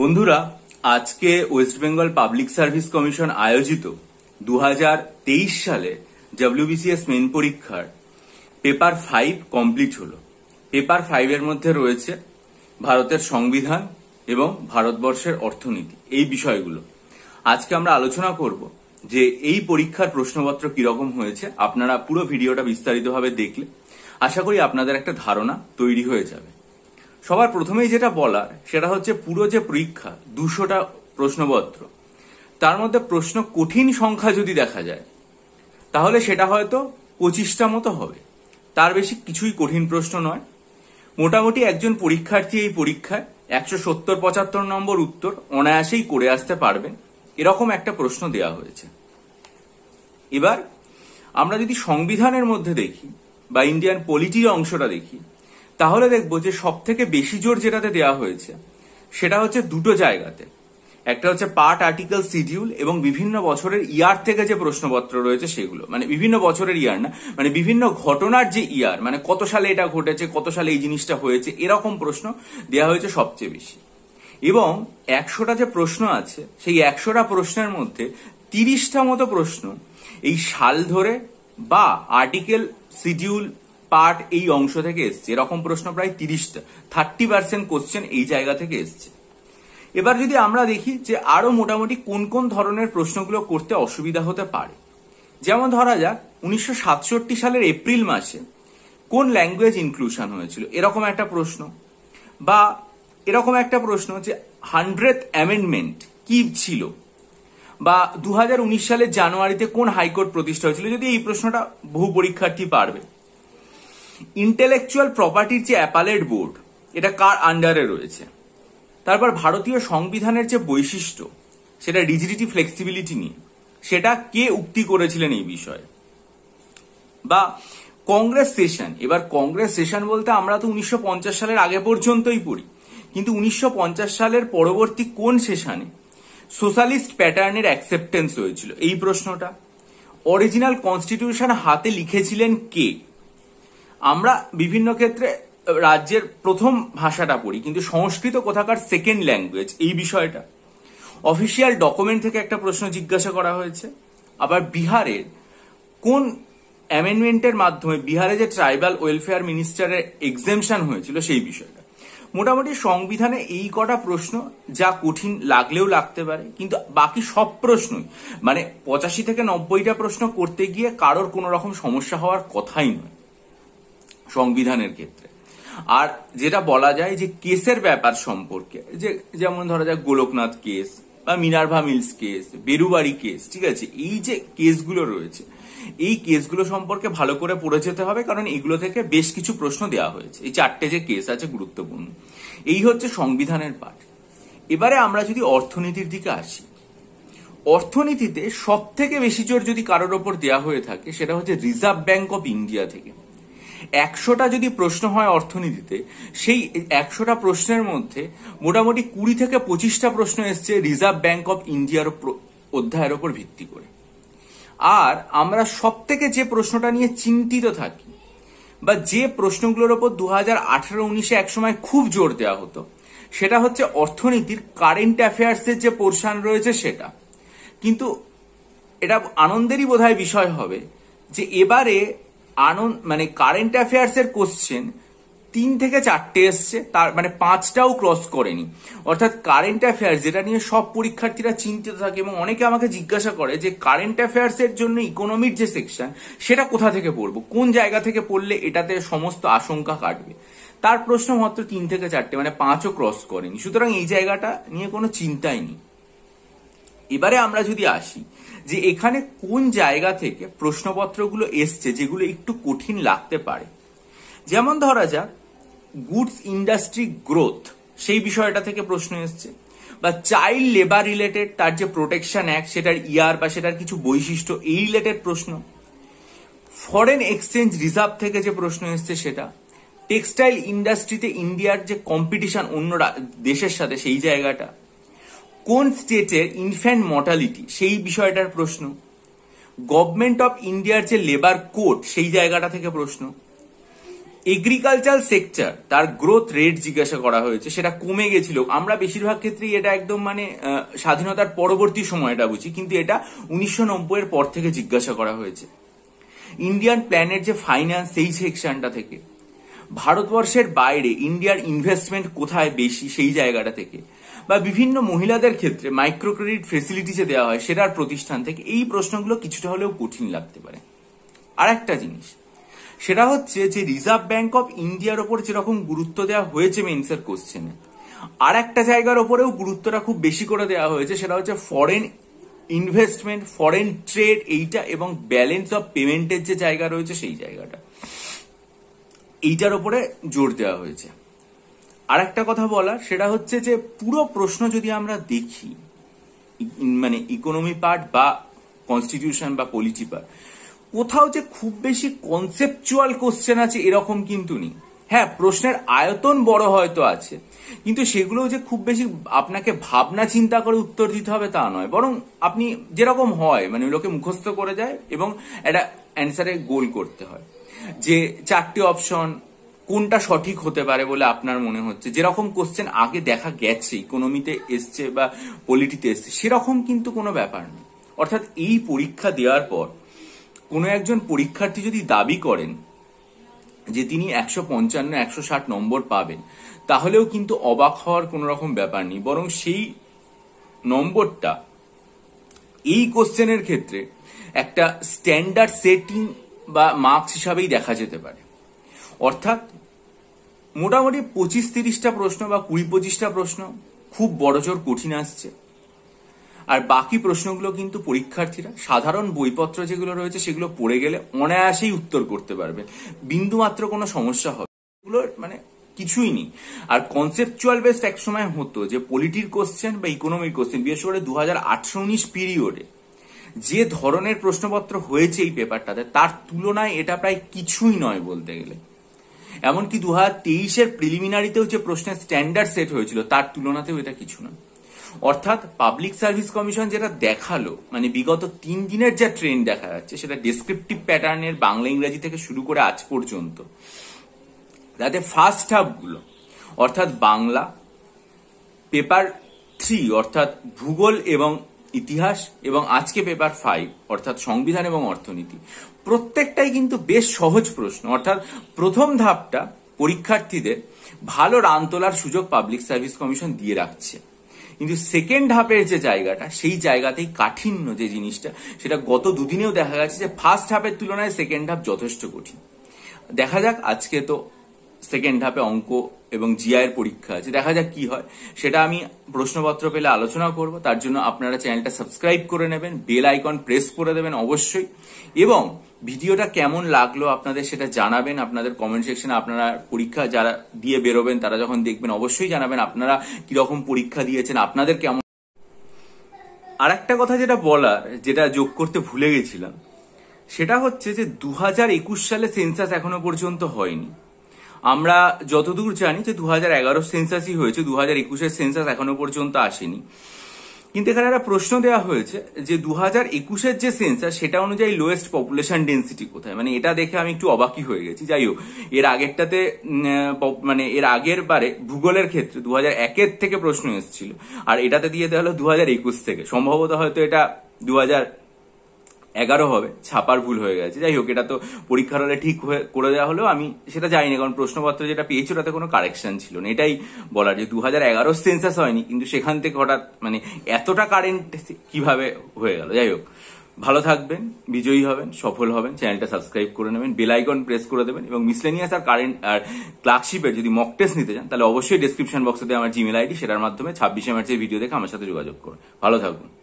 বন্ধুরা আজকে West Bengal Public Service Commission আয়োজিত দু সালে ডব্লিউবিসিএস মেন পরীক্ষার পেপার ফাইভ কমপ্লিট হল পেপার ফাইভের মধ্যে রয়েছে ভারতের সংবিধান এবং ভারতবর্ষের অর্থনীতি এই বিষয়গুলো আজকে আমরা আলোচনা করব যে এই পরীক্ষার প্রশ্নপত্র কিরকম হয়েছে আপনারা পুরো ভিডিওটা বিস্তারিতভাবে দেখলে আশা করি আপনাদের একটা ধারণা তৈরি হয়ে যাবে সবার প্রথমেই যেটা বলার সেটা হচ্ছে পুরো যে পরীক্ষা দুশোটা প্রশ্নপত্র তার মধ্যে প্রশ্ন কঠিন সংখ্যা যদি দেখা যায় তাহলে সেটা হয়তো পঁচিশটা মতো হবে তার বেশি কিছুই কঠিন প্রশ্ন নয় মোটামুটি একজন পরীক্ষার্থী এই পরীক্ষায় একশো সত্তর পঁচাত্তর নম্বর উত্তর অনায়াসেই করে আসতে পারবেন এরকম একটা প্রশ্ন দেয়া হয়েছে এবার আমরা যদি সংবিধানের মধ্যে দেখি বা ইন্ডিয়ান পলিটির অংশটা দেখি তাহলে দেখব যে সব থেকে বেশি জোর যেটাতে দেওয়া হয়েছে সেটা হচ্ছে দুটো জায়গাতে একটা হচ্ছে পার্ট আর্টিকেল শিডিউল এবং বিভিন্ন বছরের ইয়ার থেকে যে প্রশ্নপত্র রয়েছে সেগুলো মানে বিভিন্ন বছরের ইয়ার না মানে বিভিন্ন ঘটনার যে ইয়ার মানে কত সালে এটা ঘটেছে কত সালে এই জিনিসটা হয়েছে এরকম প্রশ্ন দেওয়া হয়েছে সবচেয়ে বেশি এবং একশোটা যে প্রশ্ন আছে সেই একশোটা প্রশ্নের মধ্যে তিরিশটা মতো প্রশ্ন এই সাল ধরে বা আর্টিকেল শিডিউল পার্ট এই অংশ থেকে এসছে এরকম প্রশ্ন প্রায় তিরিশটা থার্টি পার্সেন্ট কোশ্চেন এই জায়গা থেকে এসছে এবার যদি আমরা দেখি যে আরো মোটামুটি কোন কোন ধরনের প্রশ্নগুলো করতে অসুবিধা হতে পারে যেমন ধরা যাক উনিশশো সালের এপ্রিল মাসে কোন ল্যাঙ্গুয়েজ ইনক্লুশন হয়েছিল এরকম একটা প্রশ্ন বা এরকম একটা প্রশ্ন যে হান্ড্রেড অ্যামেন্ডমেন্ট কি ছিল বা দু সালের জানুয়ারিতে কোন হাইকোর্ট প্রতিষ্ঠা হয়েছিল যদি এই প্রশ্নটা বহু পরীক্ষার্থী পারবে ইন্টেলেকচুয়াল প্রপার্টির যে অ্যাপালেট বোর্ড এটা কার আন্ডারে রয়েছে তারপর ভারতীয় সংবিধানের যে বৈশিষ্ট্য সেটা রিজিডিটি ফ্লেক্সিবিলিটি নিয়ে সেটা কে উক্তি করেছিলেন এই বিষয়ে বা কংগ্রেস সেশন এবার কংগ্রেস সেশন বলতে আমরা তো উনিশশো সালের আগে পর্যন্তই পড়ি কিন্তু উনিশশো সালের পরবর্তী কোন সেশনে সোশ্যালিস্ট প্যাটার্নের অ্যাকসেপ্টেন্স হয়েছিল এই প্রশ্নটা অরিজিনাল কনস্টিটিউশন হাতে লিখেছিলেন কে আমরা বিভিন্ন ক্ষেত্রে রাজ্যের প্রথম ভাষাটা পড়ি কিন্তু সংস্কৃত কোথাকার সেকেন্ড ল্যাঙ্গুয়েজ এই বিষয়টা অফিসিয়াল ডকুমেন্ট থেকে একটা প্রশ্ন জিজ্ঞাসা করা হয়েছে আবার বিহারের কোন অ্যামেন্ডমেন্টের মাধ্যমে বিহারে যে ট্রাইবাল ওয়েলফেয়ার মিনিস্টারের এক্সেমশন হয়েছিল সেই বিষয়টা মোটামুটি সংবিধানে এই কটা প্রশ্ন যা কঠিন লাগলেও লাগতে পারে কিন্তু বাকি সব প্রশ্নই মানে পঁচাশি থেকে নব্বইটা প্রশ্ন করতে গিয়ে কারোর কোনো রকম সমস্যা হওয়ার কথাই নয় সংবিধানের ক্ষেত্রে আর যেটা বলা যায় যে কেসের ব্যাপার সম্পর্কে যে যেমন ধরা যায় গোলকনাথ কেস বা Minerva Mills case Berubari case ঠিক আছে এই যে কেসগুলো রয়েছে এই কেসগুলো সম্পর্কে ভালো করে পড়ে যেতে হবে কারণ এগুলো থেকে বেশ কিছু প্রশ্ন দেওয়া হয়েছে এই চারটে যে কেস আছে গুরুত্বপূর্ণ এই হচ্ছে সংবিধানের পাঠ এবারে আমরা যদি অর্থনীতির দিকে আসি অর্থনীতিতে সব থেকে বেশি জোর যদি কারোর ওপর দেওয়া হয়ে থাকে সেটা হচ্ছে রিজার্ভ ব্যাংক অফ ইন্ডিয়া থেকে একশোটা যদি প্রশ্ন হয় অর্থনীতিতে সেই একশোটা প্রশ্নের মধ্যে মোটামুটি কুড়ি থেকে পঁচিশটা প্রশ্ন এসছে রিজার্ভ ব্যাংক অফ ইন্ডিয়ার অধ্যায়ের ওপর ভিত্তি করে আর আমরা সব থেকে যে প্রশ্নটা নিয়ে চিন্তিত থাকি বা যে প্রশ্নগুলোর ওপর দু হাজার আঠারো উনিশে একসময় খুব জোর দেওয়া হতো সেটা হচ্ছে অর্থনীতির কারেন্ট অ্যাফেয়ার্সের যে পোর্শান রয়েছে সেটা কিন্তু এটা আনন্দেরই বোধহয় বিষয় হবে যে এবারে আনন্দ মানে কারেন্ট অ্যাফেয়ার্স এর কোশ্চেন তিন থেকে চারটে এসছে তার মানে পাঁচটাও ক্রস করেনি অর্থাৎ কারেন্ট অ্যাফেয়ার্স যেটা নিয়ে সব পরীক্ষার্থীরা চিন্তিত থাকে এবং অনেকে আমাকে জিজ্ঞাসা করে যে কারেন্ট অ্যাফেয়ার্স এর জন্য ইকোনমির যে সেকশন সেটা কোথা থেকে পড়বো কোন জায়গা থেকে পড়লে এটাতে সমস্ত আশঙ্কা কাটবে তার প্রশ্ন মাত্র তিন থেকে চারটে মানে পাঁচও ক্রস করেনি সুতরাং এই জায়গাটা নিয়ে কোনো চিন্তাই নেই এবারে আমরা যদি আসি যে এখানে কোন জায়গা থেকে প্রশ্নপত্রগুলো এসছে যেগুলো একটু কঠিন লাগতে পারে যেমন ধরা যাক গুডস ইন্ডাস্ট্রি গ্রোথ সেই বিষয়টা থেকে প্রশ্ন এসছে বা চাইল্ড লেবার রিলেটেড তার যে প্রোটেকশন অ্যাক্ট সেটার ইয়ার বা সেটার কিছু বৈশিষ্ট্য এই রিলেটেড প্রশ্ন ফরেন এক্সচেঞ্জ রিজার্ভ থেকে যে প্রশ্ন এসছে সেটা টেক্সটাইল ইন্ডাস্ট্রিতে ইন্ডিয়ার যে কম্পিটিশন অন্য দেশের সাথে সেই জায়গাটা কোন স্টেটের ইনফ্যান্ট মর্টালিটি সেই বিষয়টার প্রশ্ন গভর্নমেন্ট অফ ইন্ডিয়ার যে লেবার কোড সেই জায়গাটা থেকে প্রশ্ন এগ্রিকালচার সেক্টর তার গ্রোথ রেট জিজ্ঞাসা করা হয়েছে সেটা কমে গেছিল আমরা বেশিরভাগ ক্ষেত্রেই এটা একদম মানে স্বাধীনতার পরবর্তী সময়টা বুঝি কিন্তু এটা উনিশশো এর পর থেকে জিজ্ঞাসা করা হয়েছে ইন্ডিয়ান প্ল্যানের যে ফাইন্যান্স সেই সেকশনটা থেকে ভারতবর্ষের বাইরে ইন্ডিয়ার ইনভেস্টমেন্ট কোথায় বেশি সেই জায়গাটা থেকে বা বিভিন্ন মহিলাদের ক্ষেত্রে মাইক্রো ক্রেডিট ফেসিলিটি যে দেওয়া হয় সেটার প্রতিষ্ঠান থেকে এই প্রশ্নগুলো কিছুটা হলেও কঠিন লাগতে পারে আর একটা জিনিস সেটা হচ্ছে যে রিজার্ভ ব্যাংক অফ ইন্ডিয়ার ওপর যেরকম গুরুত্ব দেওয়া হয়েছে মেন্সের কোশ্চেনে আর একটা জায়গার ওপরেও গুরুত্বটা খুব বেশি করে দেওয়া হয়েছে সেটা হচ্ছে ফরেন ইনভেস্টমেন্ট ফরেন ট্রেড এইটা এবং ব্যালেন্স অফ পেমেন্টের যে জায়গা রয়েছে সেই জায়গাটা এইটার ওপরে জোর দেওয়া হয়েছে আর একটা কথা বলার সেটা হচ্ছে যে পুরো প্রশ্ন যদি আমরা দেখি মানে ইকোনমি পার্ট বা কনস্টিটিউশন বা পলিটি পার্ট কোথাও যে খুব বেশি কনসেপচুয়াল কোশ্চেন আছে এরকম কিন্তু নেই হ্যাঁ প্রশ্নের আয়তন বড় হয়তো আছে কিন্তু সেগুলো যে খুব বেশি আপনাকে ভাবনা চিন্তা করে উত্তর দিতে হবে তা নয় বরং আপনি যেরকম হয় মানে লোকে মুখস্থ করে যায় এবং একটা অ্যান্সারে গোল করতে হয় যে চারটি অপশন কোনটা সঠিক হতে পারে বলে আপনার মনে হচ্ছে যেরকম কোশ্চেন আগে দেখা গেছে ইকোনমিতে এসছে বা পলিটিতে এসছে সেরকম কিন্তু কোনো ব্যাপার নেই অর্থাৎ এই পরীক্ষা দেওয়ার পর কোনো একজন পরীক্ষার্থী যদি দাবি করেন যে তিনি একশো পঞ্চান্ন একশো ষাট নম্বর পাবেন তাহলেও কিন্তু অবাক হওয়ার কোনো রকম ব্যাপার নেই বরং সেই নম্বরটা এই কোশ্চেনের ক্ষেত্রে একটা স্ট্যান্ডার্ড সেটিং বা মার্কস হিসাবেই দেখা যেতে পারে অর্থাৎ মোটামুটি পঁচিশ তিরিশটা প্রশ্ন বা কুড়ি পঁচিশটা প্রশ্ন খুব বড়জোর কঠিন আসছে আর বাকি প্রশ্নগুলো কিন্তু পরীক্ষার্থীরা সাধারণ বইপত্র যেগুলো রয়েছে সেগুলো পড়ে গেলে অনায়াসেই উত্তর করতে পারবে বিন্দুমাত্র কোনো সমস্যা হবে এগুলো মানে কিছুই নেই আর কনসেপচুয়াল বেসড এক সময় হতো যে পলিটির কোশ্চেন বা ইকোনমির কোশ্চেন বিশেষ করে দু হাজার আটশো উনিশ পিরিয়ডে যে ধরনের প্রশ্নপত্র হয়েছে এই পেপারটাতে তার তুলনায় এটা প্রায় কিছুই নয় বলতে গেলে এমনকি দু হাজার তেইশের প্রিলিমিনারিতেও যে প্রশ্নের স্ট্যান্ডার্ড সেট হয়েছিল তার তুলনাতেও এটা কিছু না অর্থাৎ পাবলিক সার্ভিস কমিশন যেটা দেখালো মানে বিগত তিন দিনের যা ট্রেন্ড দেখা যাচ্ছে সেটা ডিসক্রিপটিভ প্যাটার্নের বাংলা ইংরাজি থেকে শুরু করে আজ পর্যন্ত তাতে ফার্স্ট হাফগুলো অর্থাৎ বাংলা পেপার থ্রি অর্থাৎ ভূগোল এবং ইতিহাস এবং আজকে পেপার ফাইভ অর্থাৎ সংবিধান এবং অর্থনীতি প্রত্যেকটাই কিন্তু বেশ সহজ প্রশ্ন অর্থাৎ প্রথম ধাপটা পরীক্ষার্থীদের ভালো রান তোলার সুযোগ পাবলিক সার্ভিস কমিশন দিয়ে রাখছে কিন্তু সেকেন্ড ধাপের যে জায়গাটা সেই জায়গাতেই কাঠিন্য যে জিনিসটা সেটা গত দুদিনেও দেখা গেছে যে ফার্স্ট হাফের তুলনায় সেকেন্ড হাফ যথেষ্ট কঠিন দেখা যাক আজকে তো সেকেন্ড হাফে অঙ্ক এবং জিআই এর পরীক্ষা আছে দেখা যাক কি হয় সেটা আমি প্রশ্নপত্র পেলে আলোচনা করব তার জন্য আপনারা চ্যানেলটা সাবস্ক্রাইব করে নেবেন বেল আইকন প্রেস করে দেবেন অবশ্যই এবং ভিডিওটা কেমন লাগলো আপনাদের সেটা জানাবেন আপনাদের কমেন্ট সেকশনে আপনারা পরীক্ষা যারা দিয়ে বেরোবেন তারা যখন দেখবেন অবশ্যই জানাবেন আপনারা কিরকম পরীক্ষা দিয়েছেন আপনাদের কেমন আর একটা কথা যেটা বলার যেটা যোগ করতে ভুলে গেছিলাম সেটা হচ্ছে যে দু সালে সেন্সাস এখনো পর্যন্ত হয়নি আমরা যতদূর জানি যে দু হাজার এগারো সেন্সাসই হয়েছে দু হাজার একুশের সেন্সাস এখনো পর্যন্ত আসেনি কিন্তু এখানে একটা প্রশ্ন দেওয়া হয়েছে যে দু হাজার একুশের যে সেন্সাস সেটা অনুযায়ী লোয়েস্ট পপুলেশন ডেন্সিটি কোথায় মানে এটা দেখে আমি একটু অবাকি হয়ে গেছি যাই হোক এর আগেরটাতে মানে এর আগের বারে ভূগোলের ক্ষেত্রে দু হাজার একের থেকে প্রশ্ন এসেছিল আর এটাতে দিয়ে দেওয়া হলো দু হাজার একুশ থেকে সম্ভবত হয়তো এটা দু হাজার এগারো হবে ছাপার ভুল হয়ে গেছে যাই হোক এটা তো পরীক্ষার হলে ঠিক করে দেওয়া হলেও আমি সেটা যাইনি কারণ প্রশ্নপত্র যেটা পেয়েছি ওটাতে কোনো কারেকশন ছিল না এটাই বলার যে দু হাজার এগারো সেন্সাস হয়নি কিন্তু সেখান থেকে হঠাৎ মানে এতটা কারেন্ট কিভাবে হয়ে গেল যাই হোক ভালো থাকবেন বিজয়ী হবেন সফল হবেন চ্যানেলটা সাবস্ক্রাইব করে নেবেন বেলাইকন প্রেস করে দেবেন এবং মিসলেনিয়াস আর কারেন্ট আর ক্লার্কশিপের যদি মক টেস্ট নিতে চান তাহলে অবশ্যই ডিসক্রিপশন বক্সে আমার জিমেল আইডি সেটার মাধ্যমে ছাব্বিশে মার্চের ভিডিও দেখে আমার সাথে যোগাযোগ করুন ভালো থাকবেন